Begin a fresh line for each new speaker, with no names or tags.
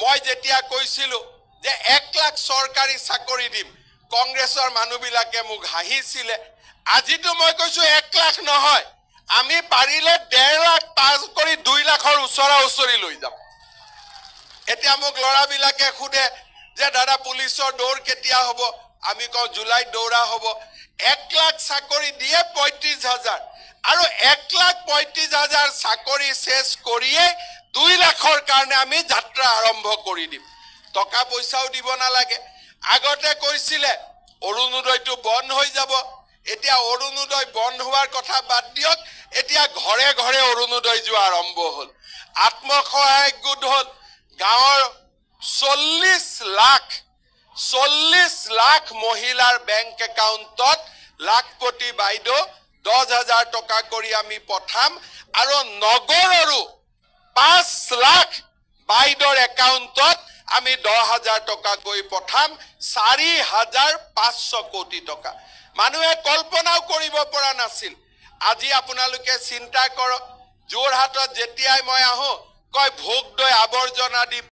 মই যেতিয়া কৈছিলোঁ যে এক লাখ চৰকাৰী চাকৰি দিম কংগ্ৰেছৰ মানুহবিলাকে মোক হাঁহিছিলে আজিতো মই কৈছোঁ এক লাখ নহয় আমি পাৰিলে ডেৰ লাখ পাঁচ কৰি দুই লাখৰ ওচৰা ওচৰি লৈ যাম এতিয়া মোক ল'ৰাবিলাকে সোধে যে দাদা পুলিচৰ দৌৰ কেতিয়া হ'ব আমি কওঁ জুলাইত দৌৰা হ'ব এক লাখ চাকৰি দিয়ে পঁয়ত্ৰিছ হাজাৰ আৰু এক লাখ পঁয়ত্ৰিছ হাজাৰ চাকৰি চেছ কৰিয়ে দুই লাখৰ কাৰণে আমি যাত্ৰা আৰম্ভ কৰি দিম টকা পইচাও দিব নালাগে আগতে কৈছিলে অৰুণোদয়টো বন্ধ হৈ যাব এতিয়া অৰুণোদয় বন্ধ হোৱাৰ কথা বাদ দিয়ক এতিয়া ঘৰে ঘৰে অৰুণোদয় যোৱা আৰম্ভ হ'ল আত্মসহায়ক গোট হ'ল গাঁৱৰ চল্লিছ লাখ চল্লিছ লাখ মহিলাৰ বেংক একাউণ্টত লাখপতি বাইদেউ দহ হাজাৰ টকা কৰি আমি পঠাম আৰু নগৰৰো পাঁচ লাখ বাইদৰ একাউণ্টত আমি দহ হাজাৰ টকা গৈ পঠাম চাৰি হাজাৰ পাঁচশ কোটি টকা মানুহে কল্পনাও কৰিব পৰা নাছিল আজি আপোনালোকে চিন্তা কৰক যোৰহাটত যেতিয়াই মই আহো কয় ভোগ দৈ আৱৰ্জনা দি